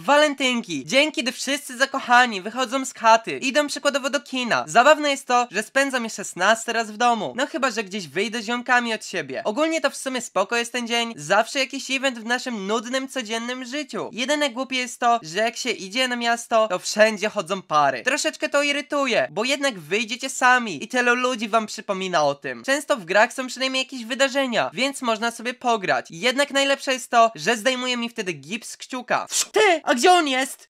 Walentynki! dzięki, gdy wszyscy zakochani wychodzą z chaty, idą przykładowo do kina. Zabawne jest to, że spędzam je 16 raz w domu. No chyba, że gdzieś wyjdę z ziomkami od siebie. Ogólnie to w sumie spoko jest ten dzień, zawsze jakiś event w naszym nudnym, codziennym życiu. Jedyne głupie jest to, że jak się idzie na miasto, to wszędzie chodzą pary. Troszeczkę to irytuje, bo jednak wyjdziecie sami i tylu ludzi wam przypomina o tym. Często w grach są przynajmniej jakieś wydarzenia, więc można sobie pograć. Jednak najlepsze jest to, że zdejmuje mi wtedy gips kciuka. Ty! A gdzie on jest?